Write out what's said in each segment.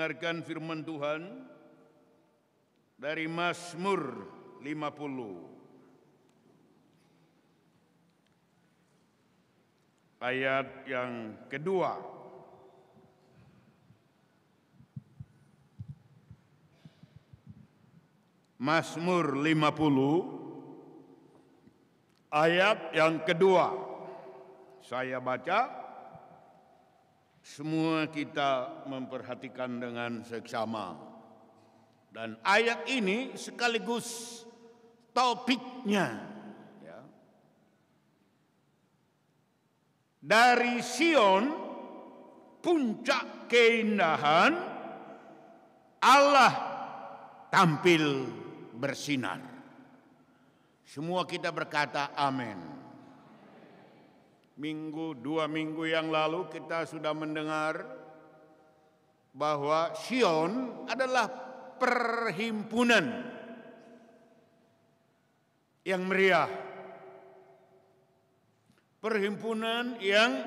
mendengarkan firman Tuhan dari Mazmur 50 ayat yang kedua. Mazmur 50 ayat yang kedua. Saya baca semua kita memperhatikan dengan seksama. Dan ayat ini sekaligus topiknya. Ya. Dari Sion, puncak keindahan, Allah tampil bersinar. Semua kita berkata amin minggu, dua minggu yang lalu kita sudah mendengar bahwa Sion adalah perhimpunan yang meriah. Perhimpunan yang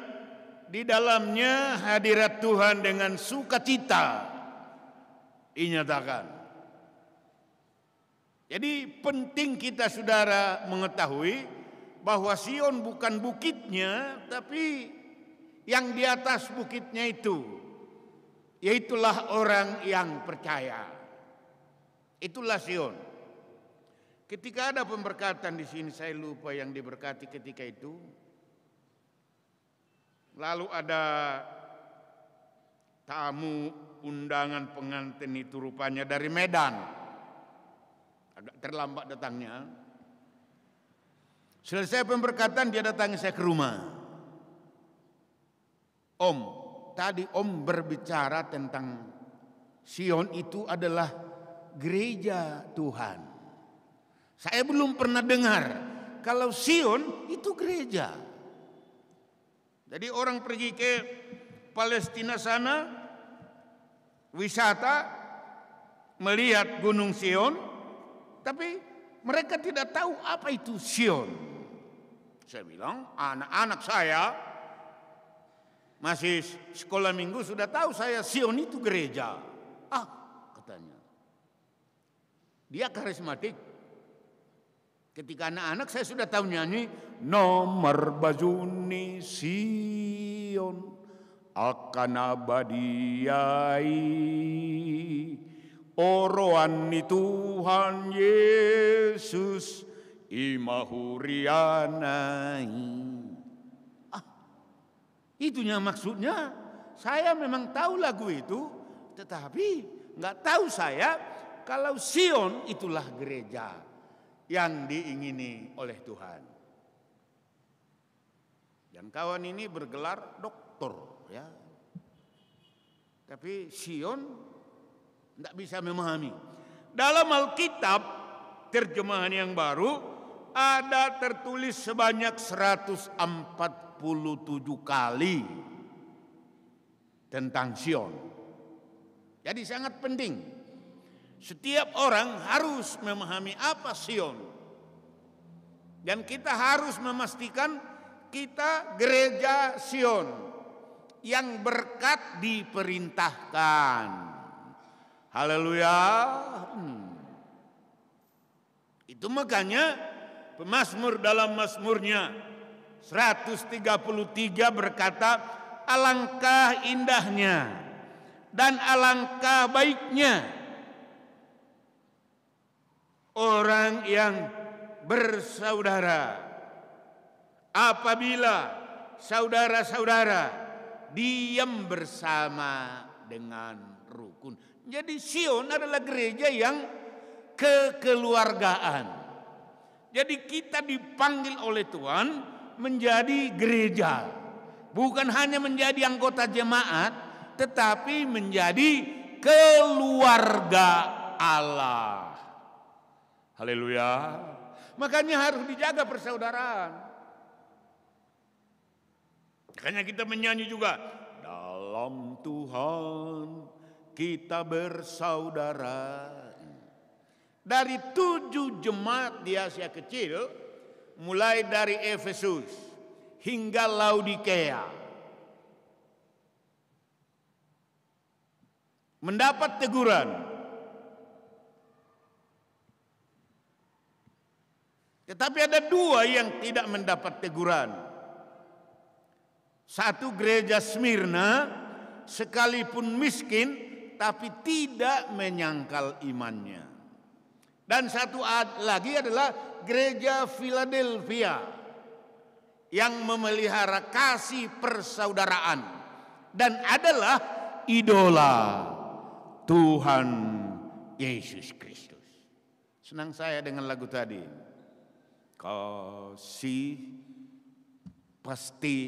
di dalamnya hadirat Tuhan dengan sukacita dinyatakan. Jadi penting kita saudara mengetahui bahwa Sion bukan bukitnya tapi yang di atas bukitnya itu yaitulah orang yang percaya. Itulah Sion. Ketika ada pemberkatan di sini saya lupa yang diberkati ketika itu. Lalu ada tamu undangan pengantin itu rupanya dari Medan. Agak terlambat datangnya. Selesai pemberkatan dia datangi saya ke rumah. Om, tadi Om berbicara tentang Sion itu adalah gereja Tuhan. Saya belum pernah dengar kalau Sion itu gereja. Jadi orang pergi ke Palestina sana wisata melihat Gunung Sion, tapi mereka tidak tahu apa itu Sion. Saya bilang, anak-anak saya masih sekolah minggu sudah tahu saya Sion itu gereja. Ah, katanya. Dia karismatik. Ketika anak-anak saya sudah tahu nyanyi nomor bajuni Sion akan abadiai oroan ni Tuhan Yesus imahurianai. Ah, itunya maksudnya. Saya memang tahu lagu itu, tetapi nggak tahu saya kalau Sion itulah gereja yang diingini oleh Tuhan. Dan kawan ini bergelar doktor ya. Tapi Sion tidak bisa memahami. Dalam Alkitab terjemahan yang baru ada tertulis sebanyak 147 kali tentang Sion. Jadi sangat penting. Setiap orang harus memahami apa Sion. Dan kita harus memastikan kita gereja Sion yang berkat diperintahkan. Haleluya. Hmm. Itu makanya Pemasmur dalam masmurnya 133 berkata, alangkah indahnya dan alangkah baiknya orang yang bersaudara apabila saudara-saudara diam bersama dengan rukun. Jadi Sion adalah gereja yang kekeluargaan. Jadi kita dipanggil oleh Tuhan menjadi gereja. Bukan hanya menjadi anggota jemaat, tetapi menjadi keluarga Allah. Haleluya. Makanya harus dijaga persaudaraan. Makanya kita menyanyi juga dalam Tuhan kita bersaudara. Dari tujuh jemaat di Asia Kecil, mulai dari Efesus hingga Laodikea. Mendapat teguran. Tetapi ada dua yang tidak mendapat teguran. Satu gereja Smyrna sekalipun miskin tapi tidak menyangkal imannya. Dan satu lagi adalah gereja Philadelphia yang memelihara kasih persaudaraan dan adalah idola Tuhan Yesus Kristus. Senang saya dengan lagu tadi. Kasih pasti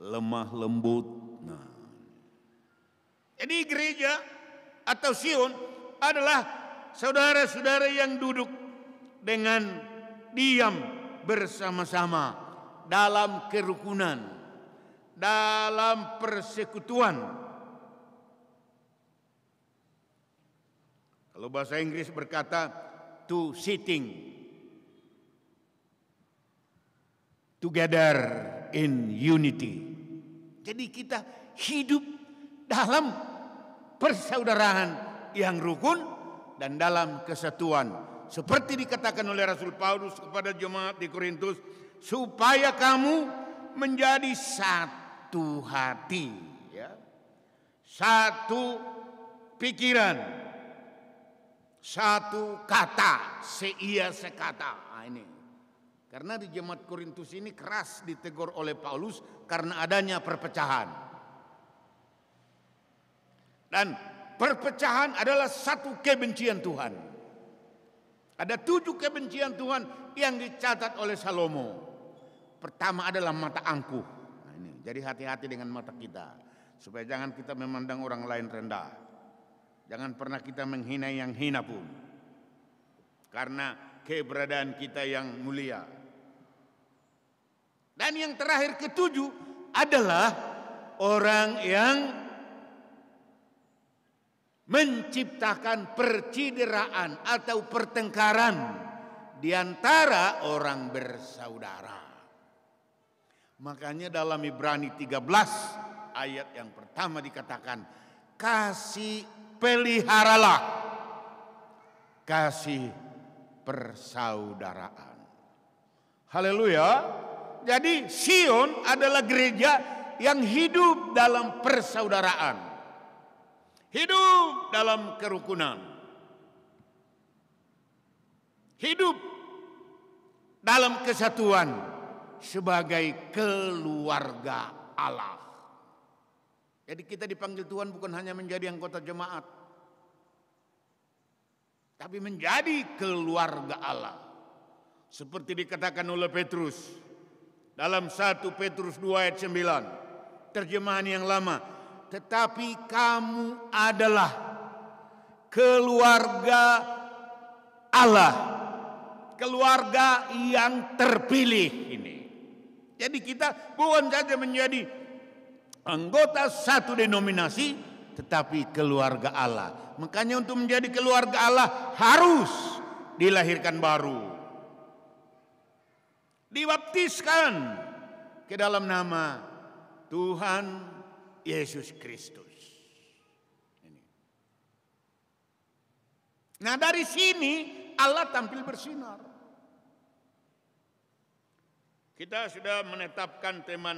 lemah lembut. Nah. Jadi gereja atau Sion adalah saudara-saudara yang duduk dengan diam bersama-sama dalam kerukunan, dalam persekutuan. Kalau bahasa Inggris berkata to sitting together in unity. Jadi kita hidup dalam persaudaraan yang rukun dan dalam kesatuan. Seperti dikatakan oleh Rasul Paulus kepada jemaat di Korintus, supaya kamu menjadi satu hati, ya. satu pikiran, satu kata, seia sekata. Nah, ini karena di jemaat Korintus ini keras ditegur oleh Paulus karena adanya perpecahan. Dan Perpecahan adalah satu kebencian Tuhan. Ada tujuh kebencian Tuhan yang dicatat oleh Salomo. Pertama adalah mata angkuh. Nah ini, jadi hati-hati dengan mata kita. Supaya jangan kita memandang orang lain rendah. Jangan pernah kita menghina yang hina pun. Karena keberadaan kita yang mulia. Dan yang terakhir ketujuh adalah orang yang menciptakan percideraan atau pertengkaran di antara orang bersaudara. Makanya dalam Ibrani 13 ayat yang pertama dikatakan kasih peliharalah kasih persaudaraan. Haleluya. Jadi Sion adalah gereja yang hidup dalam persaudaraan Hidup dalam kerukunan. Hidup dalam kesatuan sebagai keluarga Allah. Jadi kita dipanggil Tuhan bukan hanya menjadi anggota jemaat. Tapi menjadi keluarga Allah. Seperti dikatakan oleh Petrus. Dalam 1 Petrus 2 ayat 9. Terjemahan yang lama tetapi kamu adalah keluarga Allah, keluarga yang terpilih ini. Jadi kita bukan saja menjadi anggota satu denominasi, tetapi keluarga Allah. Makanya untuk menjadi keluarga Allah harus dilahirkan baru. Dibaptiskan ke dalam nama Tuhan Yesus Kristus. Nah dari sini Allah tampil bersinar. Kita sudah menetapkan tema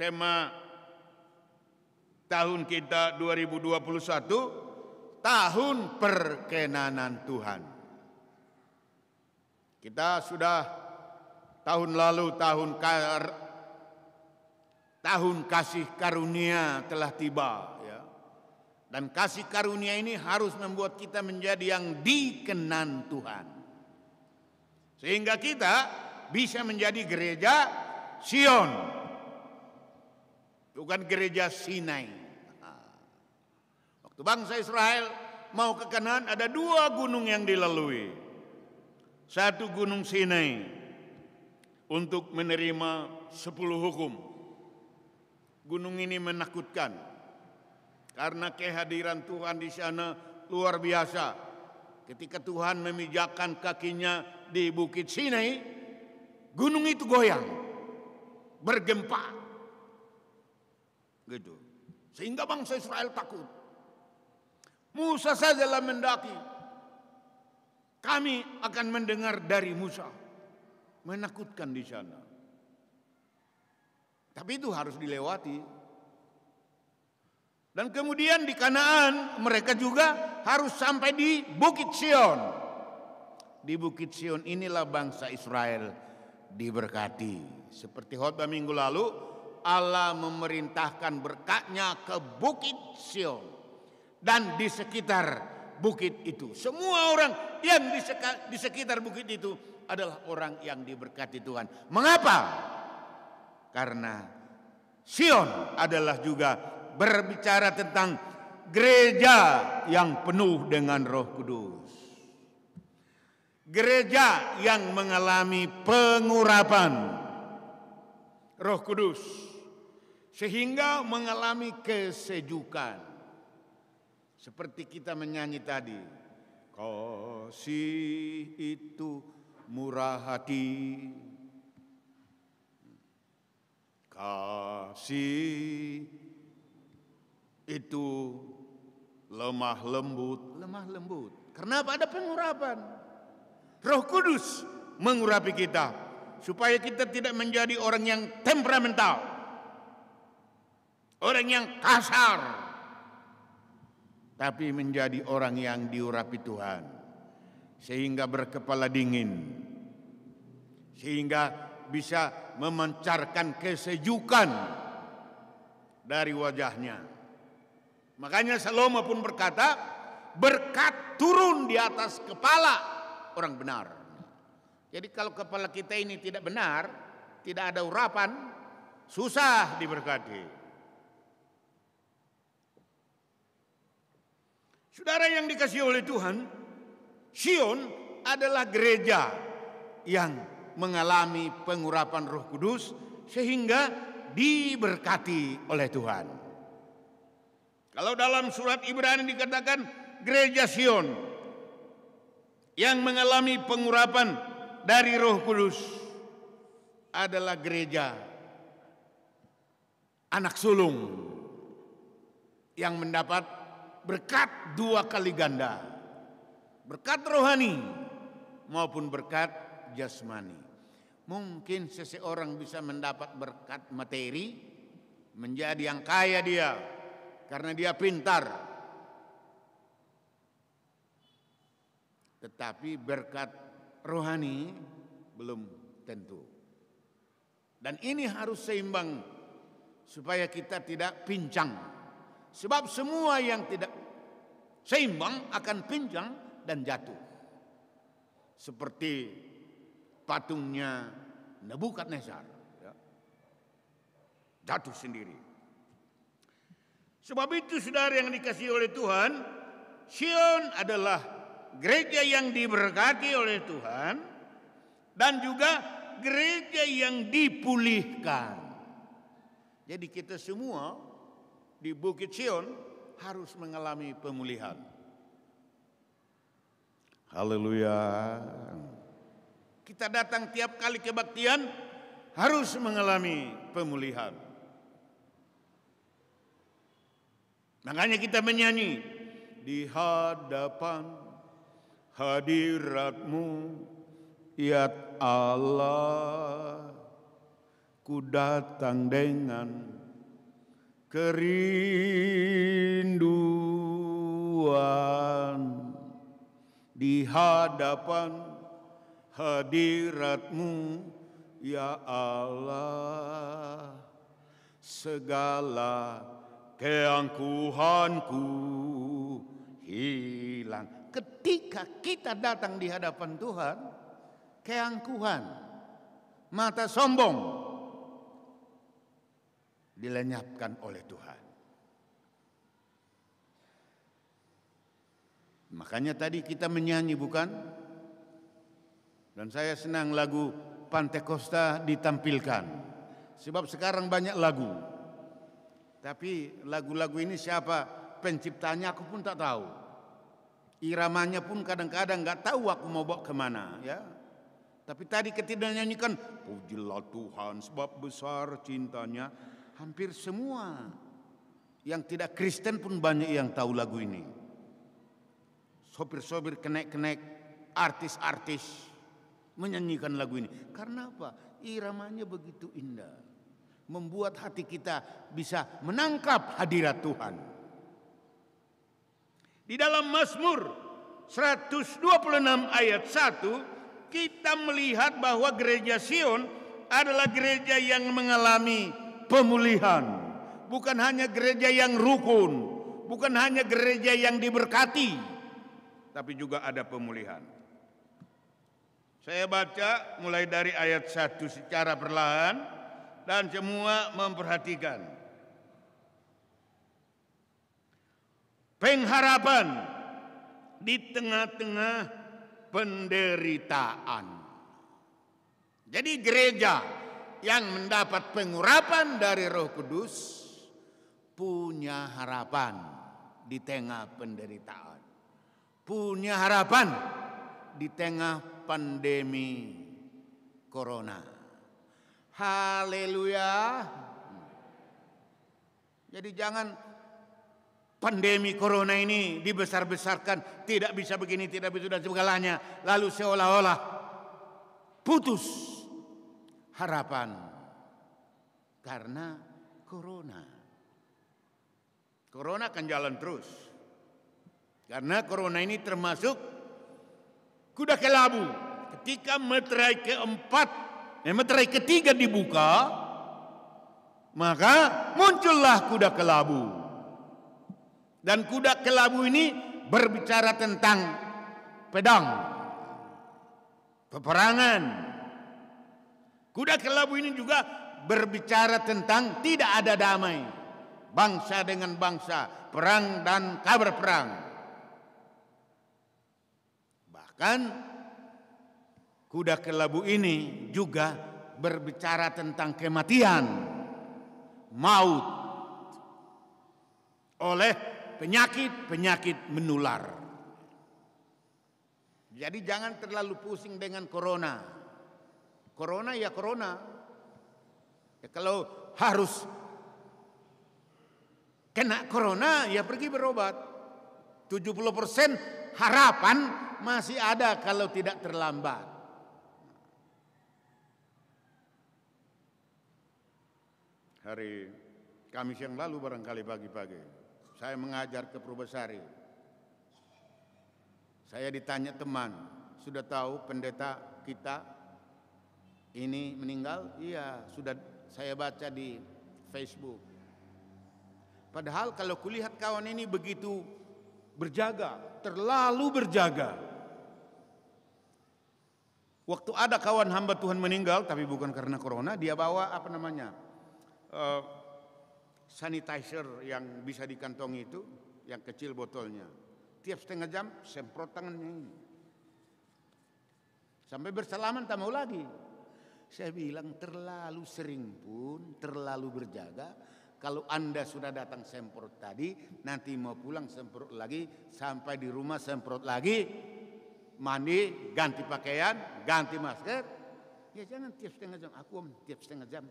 tema tahun kita 2021 tahun perkenanan Tuhan. Kita sudah tahun lalu tahun tahun kasih karunia telah tiba ya. Dan kasih karunia ini harus membuat kita menjadi yang dikenan Tuhan. Sehingga kita bisa menjadi gereja Sion. Bukan gereja Sinai. Waktu bangsa Israel mau ke Kanan ada dua gunung yang dilalui. Satu gunung Sinai untuk menerima sepuluh hukum Gunung ini menakutkan karena kehadiran Tuhan di sana luar biasa. Ketika Tuhan memijakkan kakinya di Bukit Sinai, gunung itu goyang, bergempa. Gitu. Sehingga bangsa Israel takut. Musa saja lah mendaki. Kami akan mendengar dari Musa. Menakutkan di sana. Tapi itu harus dilewati. Dan kemudian di Kanaan mereka juga harus sampai di Bukit Sion. Di Bukit Sion inilah bangsa Israel diberkati. Seperti khotbah minggu lalu, Allah memerintahkan berkatnya ke Bukit Sion. Dan di sekitar bukit itu. Semua orang yang di sekitar bukit itu adalah orang yang diberkati Tuhan. Mengapa? Karena Sion adalah juga berbicara tentang gereja yang penuh dengan Roh Kudus. Gereja yang mengalami pengurapan Roh Kudus sehingga mengalami kesejukan. Seperti kita menyanyi tadi, kasih itu murah hati Kasih itu lemah lembut, lemah lembut. Karena Ada pengurapan. Roh Kudus mengurapi kita supaya kita tidak menjadi orang yang temperamental, orang yang kasar, tapi menjadi orang yang diurapi Tuhan sehingga berkepala dingin, sehingga bisa memancarkan kesejukan dari wajahnya. Makanya Salomo pun berkata, berkat turun di atas kepala orang benar. Jadi kalau kepala kita ini tidak benar, tidak ada urapan, susah diberkati. Saudara yang dikasih oleh Tuhan, Sion adalah gereja yang mengalami pengurapan Roh Kudus sehingga diberkati oleh Tuhan. Kalau dalam surat Ibrani dikatakan gereja Sion yang mengalami pengurapan dari Roh Kudus adalah gereja anak sulung yang mendapat berkat dua kali ganda. Berkat rohani maupun berkat jasmani. Mungkin seseorang bisa mendapat berkat materi, menjadi yang kaya dia karena dia pintar. Tetapi berkat rohani belum tentu. Dan ini harus seimbang supaya kita tidak pincang. Sebab semua yang tidak seimbang akan pincang dan jatuh. Seperti patungnya Nebukadnezar ya. jatuh sendiri. Sebab itu saudara yang dikasih oleh Tuhan, Sion adalah gereja yang diberkati oleh Tuhan dan juga gereja yang dipulihkan. Jadi kita semua di Bukit Sion harus mengalami pemulihan. Haleluya. Kita datang tiap kali kebaktian harus mengalami pemulihan. Makanya kita menyanyi di hadapan hadiratmu ya Allah ku datang dengan kerinduan di hadapan hadiratmu ya Allah segala keangkuhanku hilang ketika kita datang di hadapan Tuhan keangkuhan mata sombong dilenyapkan oleh Tuhan makanya tadi kita menyanyi bukan dan saya senang lagu Pantekosta ditampilkan. Sebab sekarang banyak lagu. Tapi lagu-lagu ini siapa penciptanya aku pun tak tahu. Iramanya pun kadang-kadang nggak tahu aku mau bawa kemana ya. Tapi tadi ketika nyanyikan pujilah Tuhan sebab besar cintanya hampir semua yang tidak Kristen pun banyak yang tahu lagu ini. Sopir-sopir kenek-kenek, artis-artis, menyanyikan lagu ini. Karena apa? Iramanya begitu indah. Membuat hati kita bisa menangkap hadirat Tuhan. Di dalam Mazmur 126 ayat 1 kita melihat bahwa gereja Sion adalah gereja yang mengalami pemulihan. Bukan hanya gereja yang rukun, bukan hanya gereja yang diberkati, tapi juga ada pemulihan. Saya baca mulai dari ayat 1 secara perlahan dan semua memperhatikan. Pengharapan di tengah-tengah penderitaan. Jadi gereja yang mendapat pengurapan dari Roh Kudus punya harapan di tengah penderitaan. Punya harapan di tengah pandemi corona. Haleluya. Jadi jangan pandemi corona ini dibesar-besarkan, tidak bisa begini, tidak bisa dan segalanya, lalu seolah-olah putus harapan karena corona. Corona akan jalan terus. Karena corona ini termasuk kuda kelabu. Ketika meterai keempat, eh, meterai ketiga dibuka, maka muncullah kuda kelabu. Dan kuda kelabu ini berbicara tentang pedang, peperangan. Kuda kelabu ini juga berbicara tentang tidak ada damai. Bangsa dengan bangsa, perang dan kabar perang. Bahkan kuda kelabu ini juga berbicara tentang kematian, maut oleh penyakit-penyakit menular. Jadi jangan terlalu pusing dengan corona. Corona ya corona. Ya kalau harus kena corona ya pergi berobat. 70% harapan masih ada kalau tidak terlambat. Hari Kamis yang lalu barangkali pagi-pagi saya mengajar ke Probosari. Saya ditanya teman, sudah tahu pendeta kita ini meninggal? Iya, sudah saya baca di Facebook. Padahal kalau kulihat kawan ini begitu berjaga, terlalu berjaga. Waktu ada kawan hamba Tuhan meninggal, tapi bukan karena corona, dia bawa apa namanya uh, sanitizer yang bisa dikantongi itu, yang kecil botolnya. Tiap setengah jam semprot tangannya ini. Sampai bersalaman tak mau lagi. Saya bilang terlalu sering pun, terlalu berjaga. Kalau Anda sudah datang semprot tadi, nanti mau pulang semprot lagi, sampai di rumah semprot lagi, mandi, ganti pakaian, ganti masker. Ya jangan tiap setengah jam. Aku om tiap setengah jam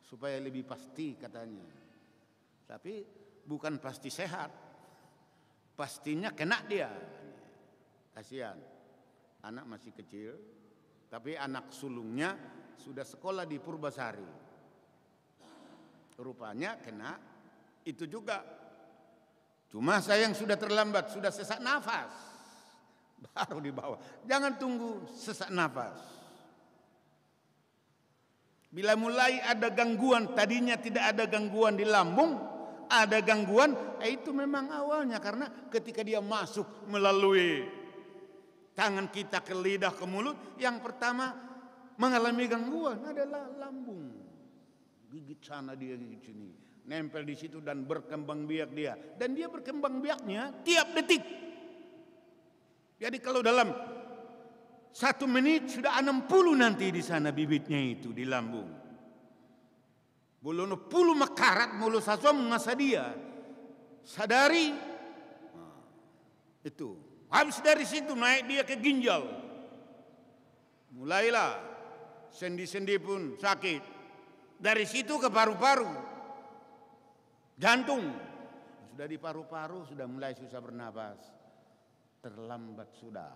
supaya lebih pasti katanya. Tapi bukan pasti sehat. Pastinya kena dia. Kasihan. Anak masih kecil, tapi anak sulungnya sudah sekolah di Purbasari. Rupanya kena itu juga. Cuma saya yang sudah terlambat, sudah sesak nafas baru dibawa. Jangan tunggu sesak nafas. Bila mulai ada gangguan, tadinya tidak ada gangguan di lambung, ada gangguan, eh, itu memang awalnya karena ketika dia masuk melalui tangan kita ke lidah ke mulut, yang pertama mengalami gangguan adalah lambung. Gigit sana dia gigit sini, nempel di situ dan berkembang biak dia. Dan dia berkembang biaknya tiap detik. Jadi kalau dalam satu menit sudah 60 nanti di sana bibitnya itu di lambung. Buluno puluh mekarat mulu sasom masa dia sadari nah, itu habis dari situ naik dia ke ginjal mulailah sendi-sendi pun sakit dari situ ke paru-paru jantung sudah di paru-paru sudah mulai susah bernapas terlambat sudah.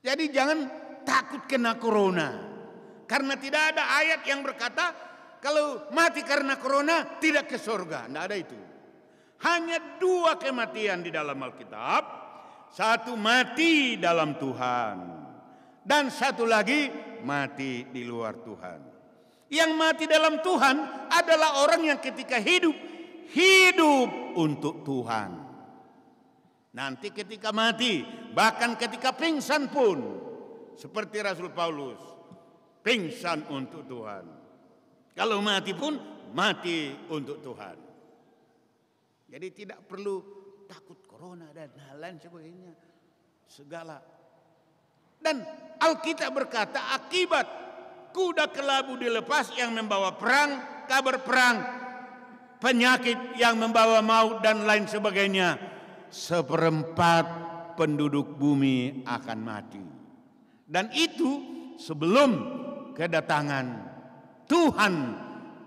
Jadi jangan takut kena corona. Karena tidak ada ayat yang berkata kalau mati karena corona tidak ke surga. Tidak ada itu. Hanya dua kematian di dalam Alkitab. Satu mati dalam Tuhan. Dan satu lagi mati di luar Tuhan. Yang mati dalam Tuhan adalah orang yang ketika hidup, hidup untuk Tuhan. Nanti ketika mati, bahkan ketika pingsan pun seperti Rasul Paulus, pingsan untuk Tuhan. Kalau mati pun mati untuk Tuhan. Jadi tidak perlu takut corona dan hal lain sebagainya. Segala. Dan Alkitab berkata akibat kuda kelabu dilepas yang membawa perang, kabar perang, penyakit yang membawa maut dan lain sebagainya seperempat penduduk bumi akan mati. Dan itu sebelum kedatangan Tuhan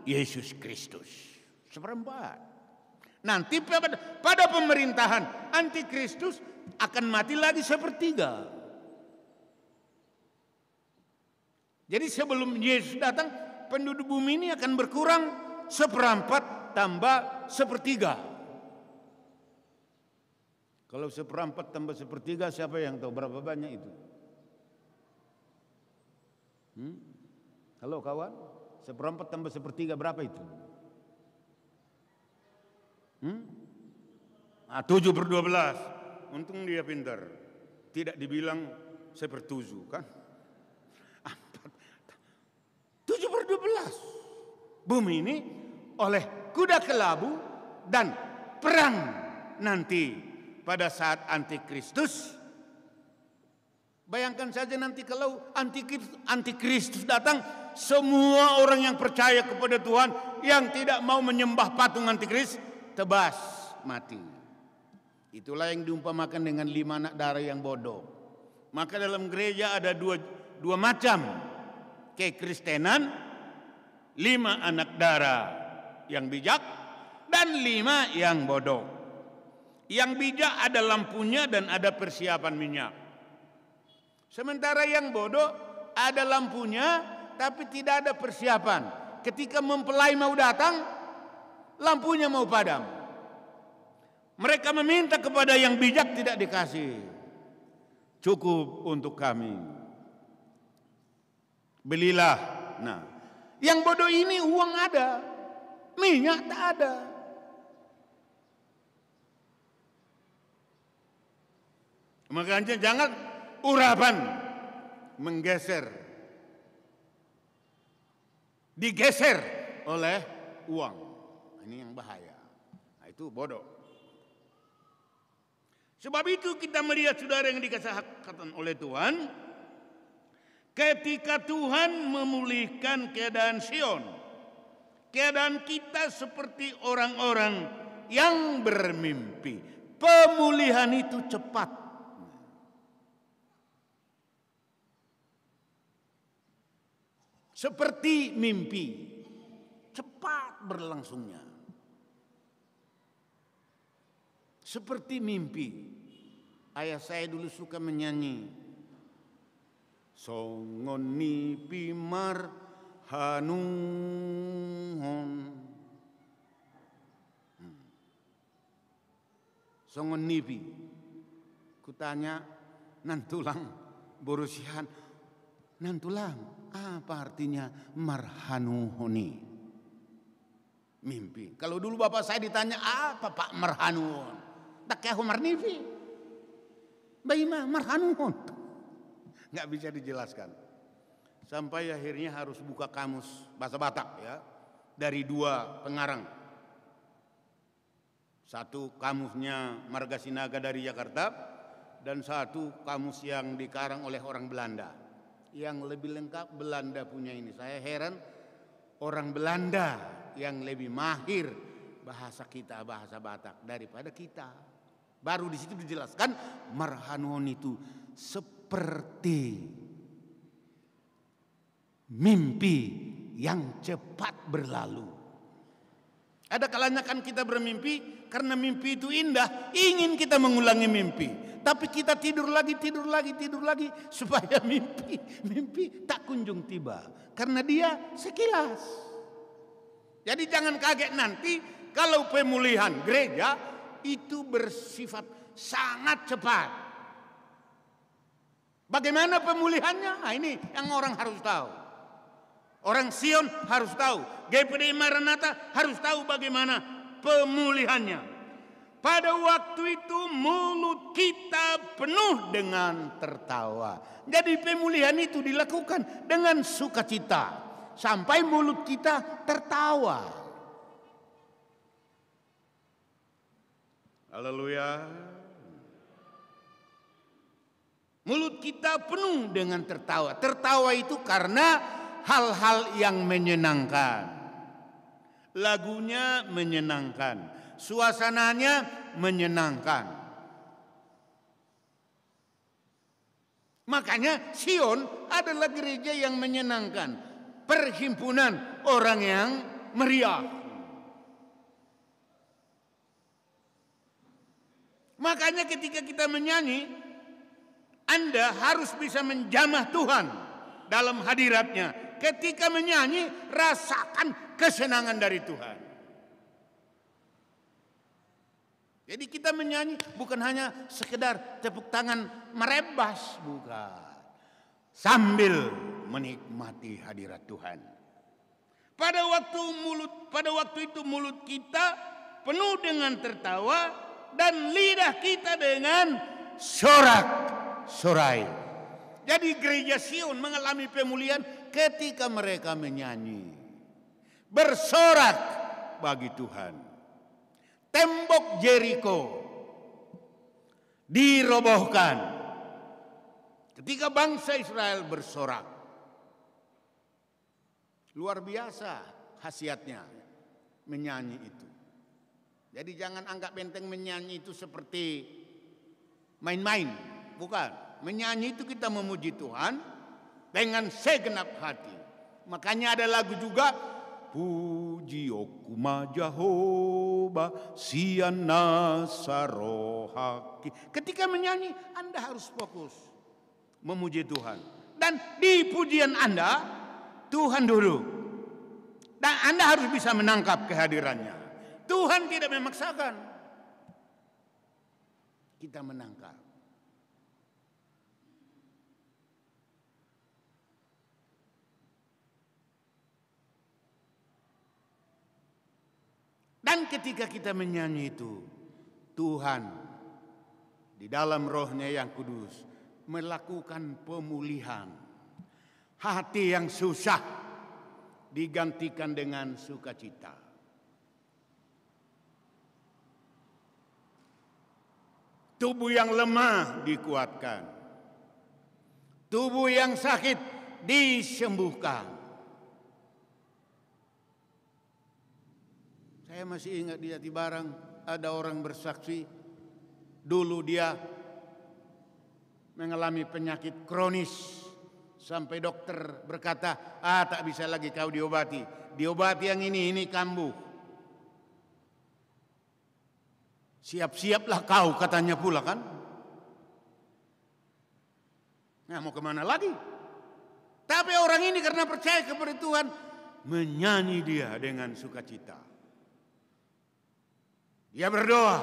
Yesus Kristus. Seperempat. Nanti pada, pemerintahan antikristus akan mati lagi sepertiga. Jadi sebelum Yesus datang, penduduk bumi ini akan berkurang seperempat tambah sepertiga. Kalau seperempat tambah sepertiga siapa yang tahu berapa banyak itu? Hmm? Halo kawan, seperempat tambah sepertiga berapa itu? Hmm? Ah, 7 per 12. Untung dia pintar. Tidak dibilang sepertujuh kan? 7 per belas. Bumi ini oleh kuda kelabu dan perang nanti pada saat antikristus Bayangkan saja nanti kalau antikristus datang, semua orang yang percaya kepada Tuhan yang tidak mau menyembah patung antikristus tebas mati. Itulah yang diumpamakan dengan lima anak darah yang bodoh. Maka dalam gereja ada dua, dua macam kekristenan, lima anak darah yang bijak dan lima yang bodoh. Yang bijak ada lampunya dan ada persiapan minyak. Sementara yang bodoh ada lampunya tapi tidak ada persiapan. Ketika mempelai mau datang, lampunya mau padam. Mereka meminta kepada yang bijak tidak dikasih. Cukup untuk kami. Belilah. Nah, yang bodoh ini uang ada, minyak tak ada. Maka jangan urapan, menggeser digeser oleh uang. Nah, ini yang bahaya. Nah, itu bodoh. Sebab itu kita melihat saudara yang dikasihkan oleh Tuhan, ketika Tuhan memulihkan keadaan Sion, keadaan kita seperti orang-orang yang bermimpi. Pemulihan itu cepat. seperti mimpi cepat berlangsungnya seperti mimpi ayah saya dulu suka menyanyi songon ni pimar hanungon hmm. songon nipi kutanya nantulang borusihan Nantulang, apa artinya marhanuhuni? Mimpi. Kalau dulu bapak saya ditanya, apa pak marhanuhun? Tak kayak Umar Nifi mah marhanuhun. Gak bisa dijelaskan. Sampai akhirnya harus buka kamus bahasa Batak ya. Dari dua pengarang. Satu kamusnya Marga dari Jakarta. Dan satu kamus yang dikarang oleh orang Belanda yang lebih lengkap Belanda punya ini. Saya heran orang Belanda yang lebih mahir bahasa kita, bahasa Batak daripada kita. Baru di situ dijelaskan marhanon itu seperti mimpi yang cepat berlalu. Ada kalanya kan kita bermimpi karena mimpi itu indah, ingin kita mengulangi mimpi. Tapi kita tidur lagi, tidur lagi, tidur lagi supaya mimpi mimpi tak kunjung tiba karena dia sekilas. Jadi jangan kaget nanti kalau pemulihan gereja itu bersifat sangat cepat. Bagaimana pemulihannya? Nah, ini yang orang harus tahu. Orang Sion harus tahu, GPD Maranatha harus tahu bagaimana pemulihannya. Pada waktu itu mulut kita penuh dengan tertawa. Jadi pemulihan itu dilakukan dengan sukacita. Sampai mulut kita tertawa. Haleluya. Mulut kita penuh dengan tertawa. Tertawa itu karena hal-hal yang menyenangkan. Lagunya menyenangkan, suasananya menyenangkan. Makanya Sion adalah gereja yang menyenangkan, perhimpunan orang yang meriah. Makanya ketika kita menyanyi, Anda harus bisa menjamah Tuhan dalam hadiratnya. Ketika menyanyi, rasakan kesenangan dari Tuhan. Jadi kita menyanyi bukan hanya sekedar tepuk tangan merebas, bukan. Sambil menikmati hadirat Tuhan. Pada waktu mulut pada waktu itu mulut kita penuh dengan tertawa dan lidah kita dengan sorak sorai. Jadi gereja Sion mengalami pemulihan ketika mereka menyanyi. Bersorak bagi Tuhan. Tembok Jericho dirobohkan. Ketika bangsa Israel bersorak. Luar biasa khasiatnya menyanyi itu. Jadi jangan anggap benteng menyanyi itu seperti main-main, bukan. Menyanyi itu kita memuji Tuhan dengan segenap hati. Makanya ada lagu juga Puji oku majahoba Sianasarohaki. Ketika menyanyi Anda harus fokus memuji Tuhan. Dan di pujian Anda Tuhan dulu. Dan Anda harus bisa menangkap kehadirannya. Tuhan tidak memaksakan. Kita menangkap. Dan ketika kita menyanyi itu, Tuhan di dalam rohnya yang kudus melakukan pemulihan. Hati yang susah digantikan dengan sukacita. Tubuh yang lemah dikuatkan. Tubuh yang sakit disembuhkan. Saya masih ingat di Barang ada orang bersaksi dulu dia mengalami penyakit kronis sampai dokter berkata, "Ah, tak bisa lagi kau diobati. Diobati yang ini, ini kambuh." Siap-siaplah kau katanya pula kan? Nah, mau kemana lagi? Tapi orang ini karena percaya kepada Tuhan, menyanyi dia dengan sukacita. Dia berdoa,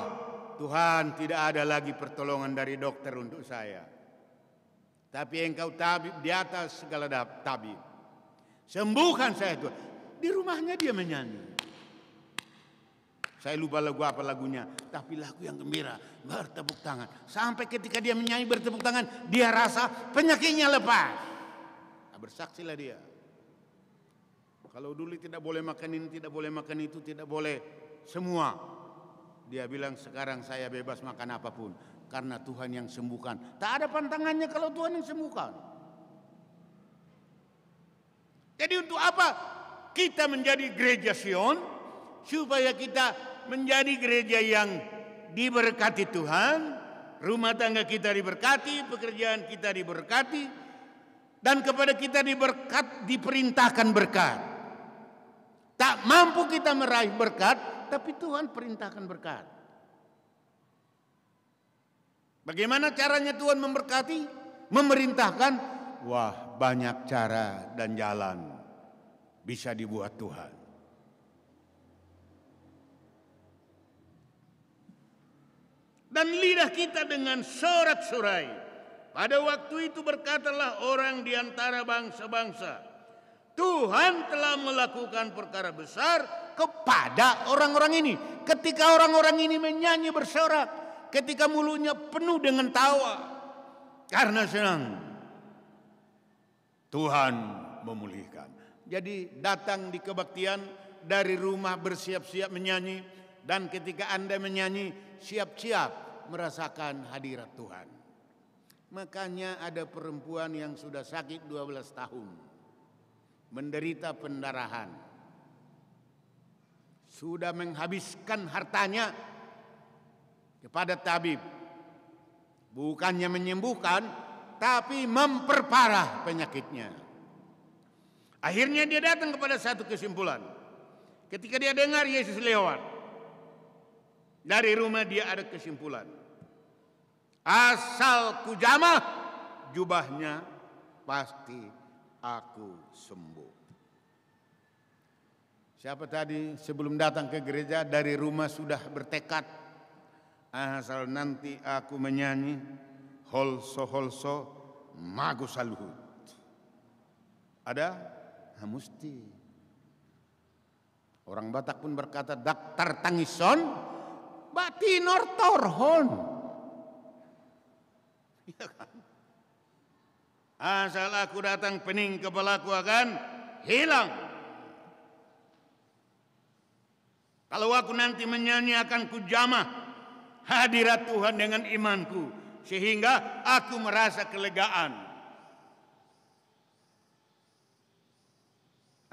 Tuhan tidak ada lagi pertolongan dari dokter untuk saya. Tapi engkau tabib di atas segala tabib. Sembuhkan saya itu Di rumahnya dia menyanyi. Saya lupa lagu apa lagunya, tapi lagu yang gembira, bertepuk tangan. Sampai ketika dia menyanyi bertepuk tangan, dia rasa penyakitnya lepas. Nah, bersaksilah dia. Kalau dulu tidak boleh makan ini, tidak boleh makan itu, tidak boleh semua. Dia bilang sekarang saya bebas makan apapun karena Tuhan yang sembuhkan. Tak ada pantangannya kalau Tuhan yang sembuhkan. Jadi untuk apa kita menjadi gereja Sion? Supaya kita menjadi gereja yang diberkati Tuhan, rumah tangga kita diberkati, pekerjaan kita diberkati, dan kepada kita diberkat diperintahkan berkat. Tak mampu kita meraih berkat tapi Tuhan perintahkan berkat. Bagaimana caranya Tuhan memberkati? Memerintahkan, wah banyak cara dan jalan bisa dibuat Tuhan. Dan lidah kita dengan sorak-sorai. Pada waktu itu berkatalah orang di antara bangsa-bangsa. Tuhan telah melakukan perkara besar kepada orang-orang ini. Ketika orang-orang ini menyanyi bersorak, ketika mulutnya penuh dengan tawa karena senang. Tuhan memulihkan. Jadi datang di kebaktian dari rumah bersiap-siap menyanyi dan ketika Anda menyanyi siap-siap merasakan hadirat Tuhan. Makanya ada perempuan yang sudah sakit 12 tahun menderita pendarahan sudah menghabiskan hartanya kepada tabib. Bukannya menyembuhkan, tapi memperparah penyakitnya. Akhirnya dia datang kepada satu kesimpulan. Ketika dia dengar Yesus lewat, dari rumah dia ada kesimpulan. Asal kujamah jubahnya pasti aku sembuh. Siapa tadi sebelum datang ke gereja dari rumah sudah bertekad asal nanti aku menyanyi holso holso magus saluhut. Ada? Nah, mesti. Orang Batak pun berkata daktar tangison batinor torhon. Ya kan? Asal aku datang pening kepala aku akan hilang. Kalau aku nanti menyanyiakan kujamah hadirat Tuhan dengan imanku sehingga aku merasa kelegaan.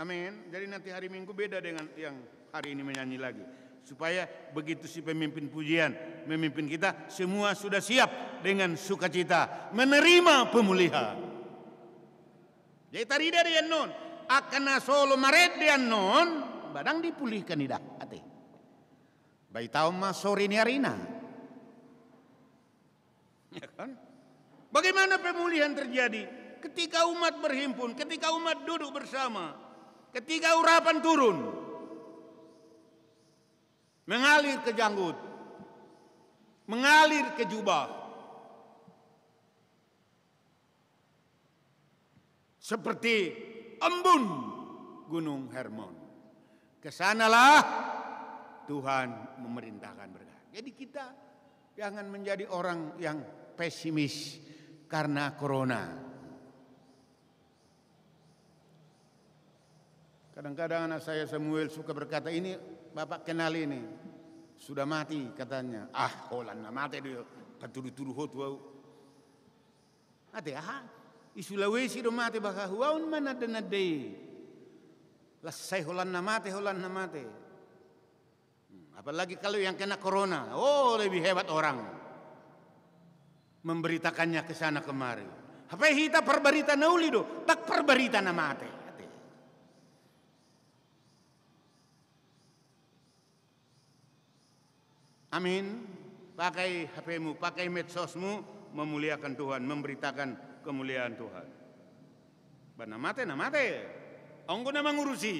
Amin. Jadi nanti hari Minggu beda dengan yang hari ini menyanyi lagi. Supaya begitu si pemimpin pujian memimpin kita semua sudah siap dengan sukacita menerima pemulihan. Jadi tadi dari non akan solo maret non badang dipulihkan lidah hati. Baitaumma ini. Ya kan? Bagaimana pemulihan terjadi? Ketika umat berhimpun, ketika umat duduk bersama, ketika urapan turun, mengalir ke janggut, mengalir ke jubah, seperti embun Gunung Hermon. Kesanalah Tuhan memerintahkan berkat. Jadi kita jangan menjadi orang yang pesimis karena corona. Kadang-kadang anak saya Samuel suka berkata ini bapak kenal ini sudah mati katanya. Ah, Holland mati dia. katudu tuduh hot wow. Ate ya? Isulawesi do mati baka wow mana day. Lesai hulan namate, hulan namate. Hmm, apalagi kalau yang kena corona, oh lebih hebat orang. Memberitakannya ke sana kemari. Apa kita perberita nauli do tak perberita namate. Amin. Pakai HP-mu, pakai medsosmu memuliakan Tuhan, memberitakan kemuliaan Tuhan. Banamate, nama namate memang ngurusi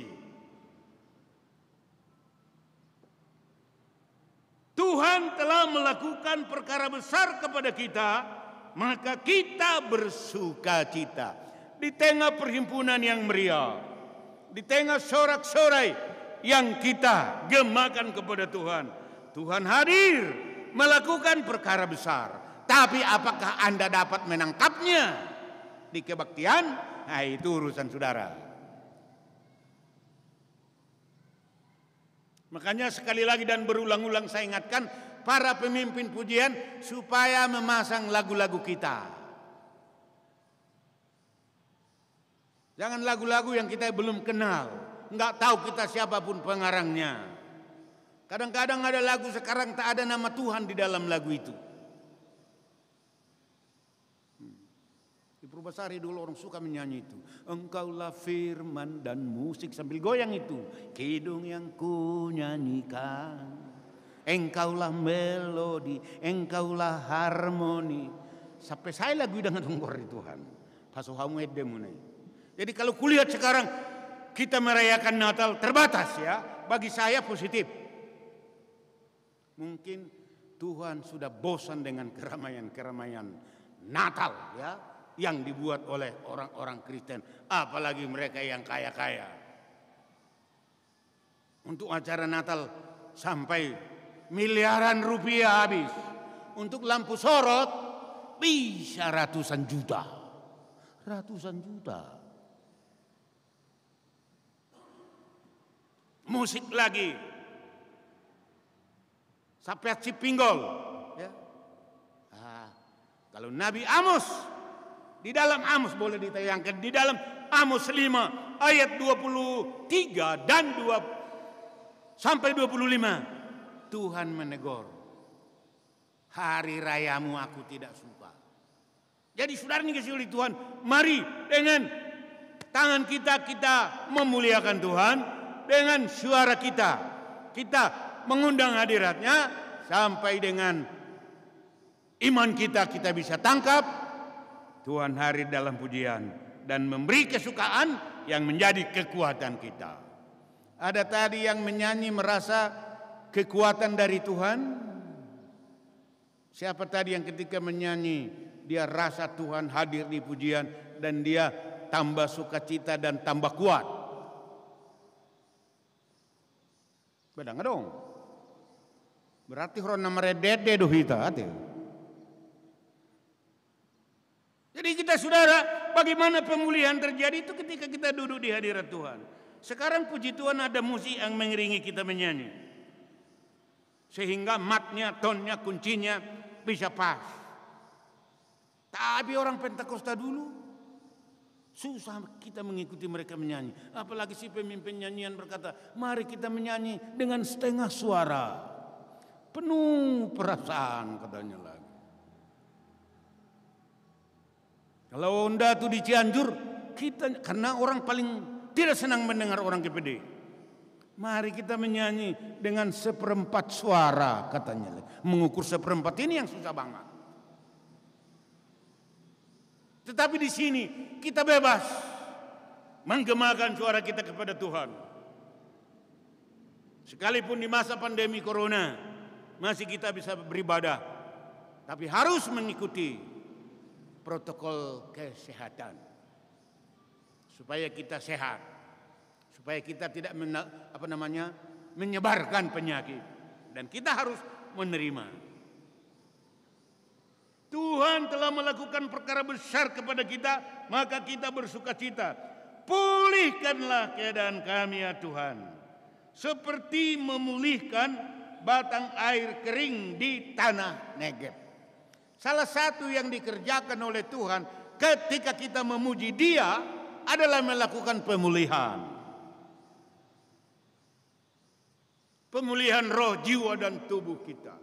Tuhan telah melakukan perkara besar kepada kita, maka kita bersuka cita. Di tengah perhimpunan yang meriah, di tengah sorak-sorai yang kita gemakan kepada Tuhan. Tuhan hadir melakukan perkara besar. Tapi apakah Anda dapat menangkapnya di kebaktian? Nah itu urusan saudara. Makanya sekali lagi dan berulang-ulang saya ingatkan para pemimpin pujian supaya memasang lagu-lagu kita. Jangan lagu-lagu yang kita belum kenal, nggak tahu kita siapapun pengarangnya. Kadang-kadang ada lagu sekarang tak ada nama Tuhan di dalam lagu itu. Di Purbasari dulu orang suka menyanyi itu. Engkaulah firman dan musik sambil goyang itu. Kidung yang ku nyanyikan. Engkaulah melodi, engkaulah harmoni. Sampai saya lagu dengan tunggor di Tuhan. Pasuhamu edemunai. Jadi kalau kulihat sekarang kita merayakan Natal terbatas ya. Bagi saya positif. Mungkin Tuhan sudah bosan dengan keramaian-keramaian Natal ya yang dibuat oleh orang-orang Kristen, apalagi mereka yang kaya-kaya. Untuk acara Natal sampai miliaran rupiah habis. Untuk lampu sorot bisa ratusan juta. Ratusan juta. Musik lagi. sampai Cipinggol. Ya. Ah, kalau Nabi Amos di dalam Amos boleh ditayangkan. Di dalam Amos 5 ayat 23 dan 2 sampai 25. Tuhan menegur. Hari rayamu aku tidak suka. Jadi saudara ini kasih oleh Tuhan. Mari dengan tangan kita kita memuliakan Tuhan. Dengan suara kita. Kita mengundang hadiratnya. Sampai dengan iman kita kita bisa tangkap Tuhan hari dalam pujian dan memberi kesukaan yang menjadi kekuatan kita. Ada tadi yang menyanyi merasa kekuatan dari Tuhan. Siapa tadi yang ketika menyanyi dia rasa Tuhan hadir di pujian dan dia tambah sukacita dan tambah kuat. nggak dong. Berarti orang nama dede doh kita. Jadi kita saudara, bagaimana pemulihan terjadi itu ketika kita duduk di hadirat Tuhan. Sekarang puji Tuhan ada musik yang mengiringi kita menyanyi. Sehingga matnya, tonnya, kuncinya bisa pas. Tapi orang Pentakosta dulu susah kita mengikuti mereka menyanyi. Apalagi si pemimpin nyanyian berkata, mari kita menyanyi dengan setengah suara. Penuh perasaan katanya lah. Kalau Honda itu di Cianjur, kita karena orang paling tidak senang mendengar orang KPD. Mari kita menyanyi dengan seperempat suara katanya. Mengukur seperempat ini yang susah banget. Tetapi di sini kita bebas menggemakan suara kita kepada Tuhan. Sekalipun di masa pandemi corona masih kita bisa beribadah. Tapi harus mengikuti protokol kesehatan supaya kita sehat supaya kita tidak mena, apa namanya menyebarkan penyakit dan kita harus menerima Tuhan telah melakukan perkara besar kepada kita maka kita bersuka cita pulihkanlah keadaan kami ya Tuhan seperti memulihkan batang air kering di tanah negeri. Salah satu yang dikerjakan oleh Tuhan ketika kita memuji Dia adalah melakukan pemulihan. Pemulihan roh, jiwa dan tubuh kita.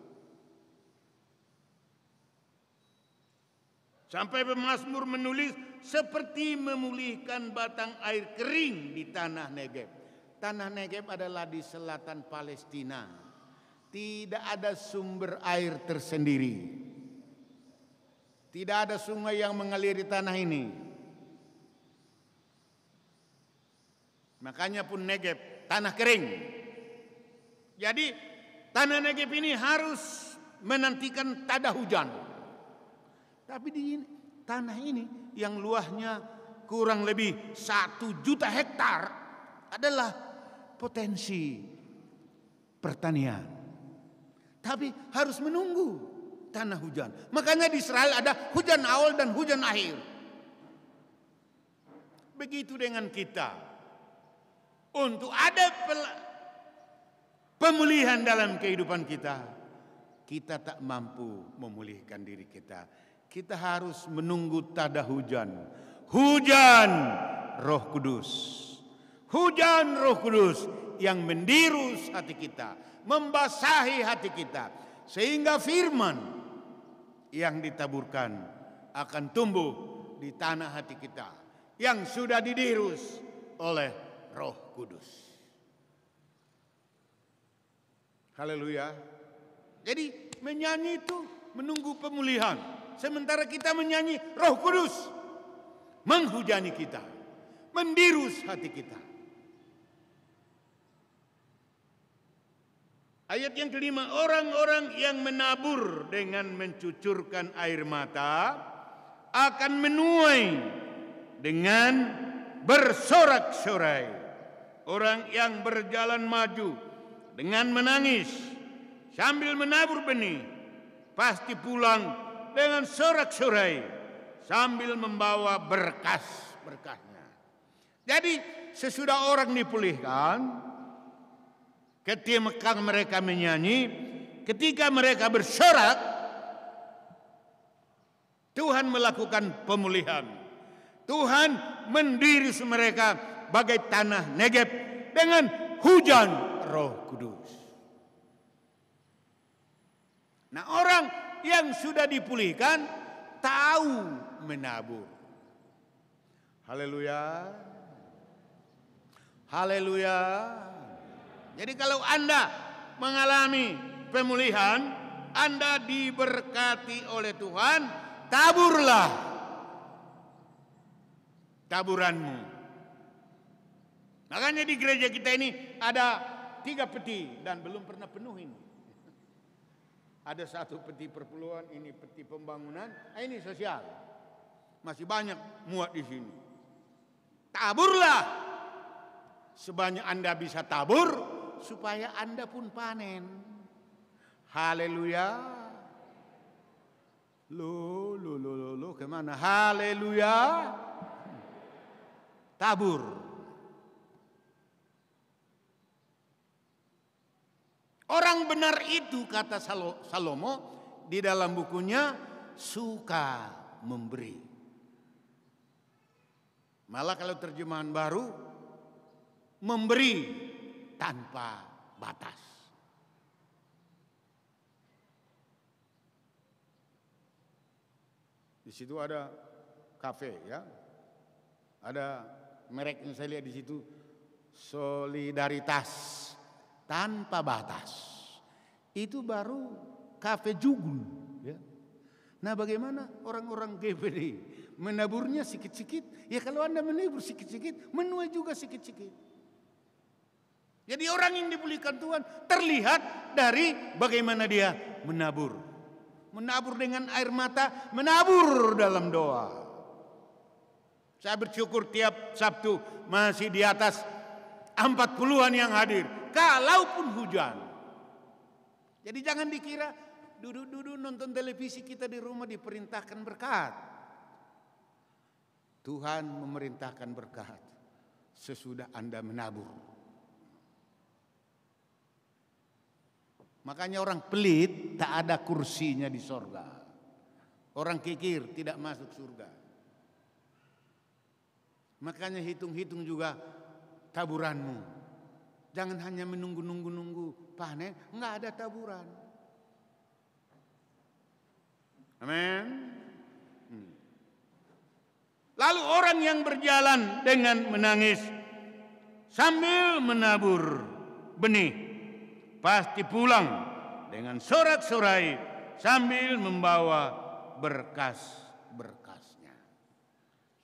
Sampai pemazmur menulis seperti memulihkan batang air kering di tanah Negeb. Tanah Negeb adalah di selatan Palestina. Tidak ada sumber air tersendiri. Tidak ada sungai yang mengaliri tanah ini. Makanya pun negep, tanah kering. Jadi tanah negep ini harus menantikan tada hujan. Tapi di tanah ini yang luasnya kurang lebih satu juta hektar adalah potensi pertanian. Tapi harus menunggu tanah hujan. Makanya di Israel ada hujan awal dan hujan akhir. Begitu dengan kita. Untuk ada pemulihan dalam kehidupan kita, kita tak mampu memulihkan diri kita. Kita harus menunggu tanda hujan. Hujan Roh Kudus. Hujan Roh Kudus yang mendirus hati kita, membasahi hati kita sehingga firman yang ditaburkan akan tumbuh di tanah hati kita yang sudah didirus oleh Roh Kudus. Haleluya. Jadi menyanyi itu menunggu pemulihan. Sementara kita menyanyi Roh Kudus menghujani kita, mendirus hati kita. Ayat yang kelima, orang-orang yang menabur dengan mencucurkan air mata akan menuai dengan bersorak-sorai. Orang yang berjalan maju dengan menangis sambil menabur benih pasti pulang dengan sorak-sorai sambil membawa berkas-berkasnya. Jadi sesudah orang dipulihkan, Ketika mereka menyanyi, ketika mereka bersorak, Tuhan melakukan pemulihan. Tuhan mendiris mereka bagai tanah Negeb dengan hujan Roh Kudus. Nah, orang yang sudah dipulihkan tahu menabur. Haleluya. Haleluya. Jadi kalau Anda mengalami pemulihan, Anda diberkati oleh Tuhan, taburlah taburanmu. Makanya di gereja kita ini ada tiga peti dan belum pernah penuh ini. Ada satu peti perpuluhan, ini peti pembangunan, ah, ini sosial. Masih banyak muat di sini. Taburlah sebanyak Anda bisa tabur, supaya Anda pun panen. Haleluya. Lo, lo, lo, lo, lo, kemana? Haleluya. Tabur. Orang benar itu kata Salomo di dalam bukunya suka memberi. Malah kalau terjemahan baru memberi tanpa batas. Di situ ada kafe ya. Ada merek yang saya lihat di situ solidaritas tanpa batas. Itu baru kafe jugun ya. Nah bagaimana orang-orang GPD menaburnya sikit-sikit? Ya kalau Anda menabur sikit-sikit, menuai juga sikit-sikit. Jadi orang yang dipulihkan Tuhan terlihat dari bagaimana dia menabur. Menabur dengan air mata, menabur dalam doa. Saya bersyukur tiap Sabtu masih di atas 40-an yang hadir. Kalaupun hujan. Jadi jangan dikira duduk-duduk nonton televisi kita di rumah diperintahkan berkat. Tuhan memerintahkan berkat sesudah Anda menabur. Makanya orang pelit tak ada kursinya di sorga. Orang kikir tidak masuk surga. Makanya hitung-hitung juga taburanmu. Jangan hanya menunggu-nunggu-nunggu panen, nggak ada taburan. Amin. Hmm. Lalu orang yang berjalan dengan menangis sambil menabur benih pasti pulang dengan sorak-sorai sambil membawa berkas-berkasnya.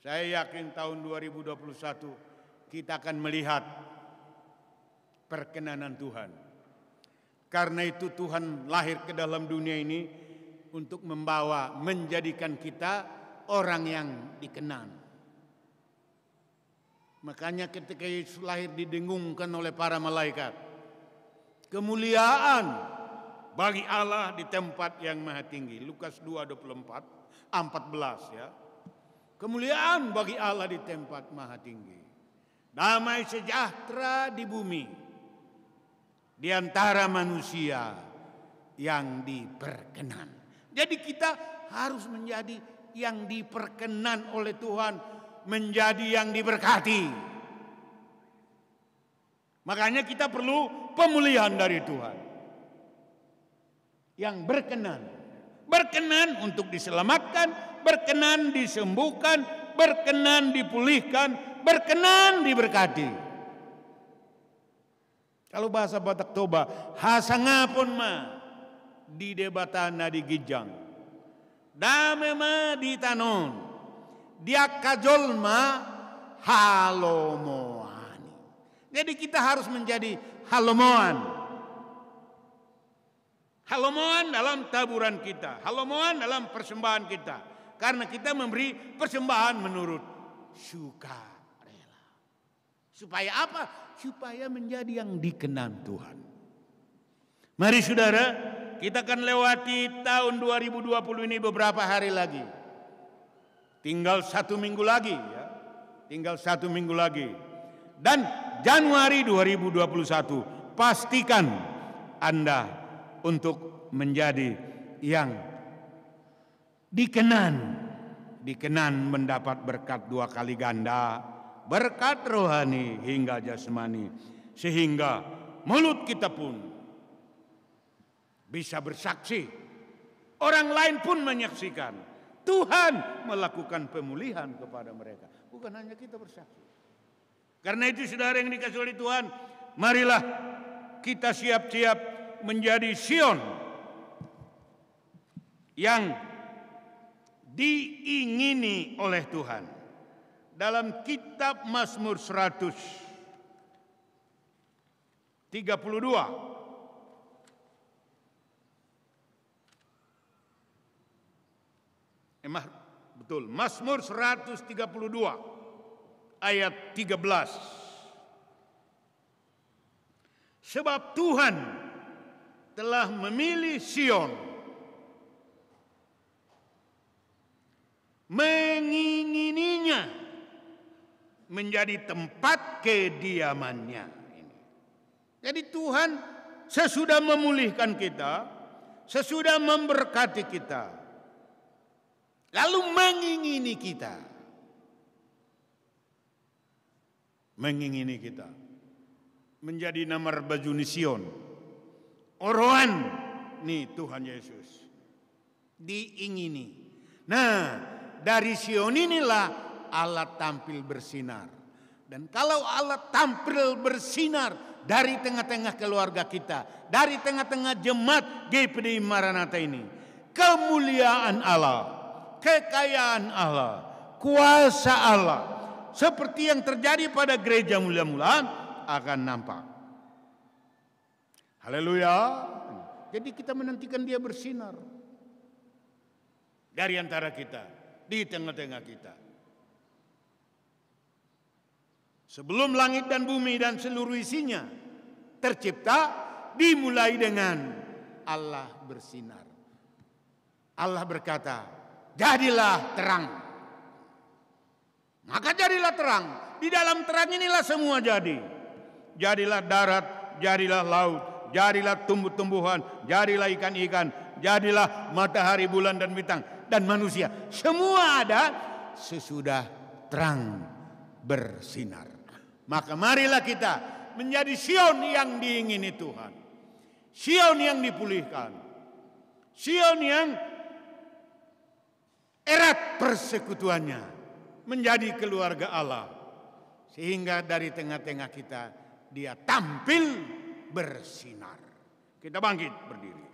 Saya yakin tahun 2021 kita akan melihat perkenanan Tuhan. Karena itu Tuhan lahir ke dalam dunia ini untuk membawa menjadikan kita orang yang dikenan. Makanya ketika Yesus lahir didengungkan oleh para malaikat kemuliaan bagi Allah di tempat yang maha tinggi. Lukas 2:24 14 ya. Kemuliaan bagi Allah di tempat maha tinggi. Damai sejahtera di bumi di antara manusia yang diperkenan. Jadi kita harus menjadi yang diperkenan oleh Tuhan, menjadi yang diberkati. Makanya kita perlu pemulihan dari Tuhan. Yang berkenan. Berkenan untuk diselamatkan, berkenan disembuhkan, berkenan dipulihkan, berkenan diberkati. Kalau bahasa Batak Toba, hasanga pun ma di debatana di gijang. Dame ma di tanon. Dia kajol ma halomo. Jadi kita harus menjadi halomoan. Halomoan dalam taburan kita, halomoan dalam persembahan kita. Karena kita memberi persembahan menurut suka rela. Supaya apa? Supaya menjadi yang dikenan Tuhan. Mari saudara, kita akan lewati tahun 2020 ini beberapa hari lagi. Tinggal satu minggu lagi ya. Tinggal satu minggu lagi. Dan Januari 2021 pastikan Anda untuk menjadi yang dikenan dikenan mendapat berkat dua kali ganda berkat rohani hingga jasmani sehingga mulut kita pun bisa bersaksi orang lain pun menyaksikan Tuhan melakukan pemulihan kepada mereka bukan hanya kita bersaksi karena itu saudara yang dikasih oleh Tuhan, marilah kita siap-siap menjadi Sion yang diingini oleh Tuhan. Dalam kitab Mazmur 100 32 Emah betul Mazmur 132 ayat 13. Sebab Tuhan telah memilih Sion mengingininya menjadi tempat kediamannya. Jadi Tuhan sesudah memulihkan kita, sesudah memberkati kita, lalu mengingini kita. mengingini kita menjadi namar bajunya Sion. Oroan nih Tuhan Yesus diingini. Nah, dari Sion inilah alat tampil bersinar. Dan kalau alat tampil bersinar dari tengah-tengah keluarga kita, dari tengah-tengah jemaat GPD Maranatha ini, kemuliaan Allah, kekayaan Allah, kuasa Allah, seperti yang terjadi pada gereja mula-mula akan nampak. Haleluya. Jadi kita menantikan dia bersinar. Dari antara kita, di tengah-tengah kita. Sebelum langit dan bumi dan seluruh isinya tercipta dimulai dengan Allah bersinar. Allah berkata, "Jadilah terang." Maka jadilah terang. Di dalam terang inilah semua jadi. Jadilah darat, jadilah laut, jadilah tumbuh-tumbuhan, jadilah ikan-ikan, jadilah matahari, bulan dan bintang dan manusia. Semua ada sesudah terang bersinar. Maka marilah kita menjadi Sion yang diingini Tuhan. Sion yang dipulihkan. Sion yang erat persekutuannya menjadi keluarga Allah. Sehingga dari tengah-tengah kita dia tampil bersinar. Kita bangkit berdiri.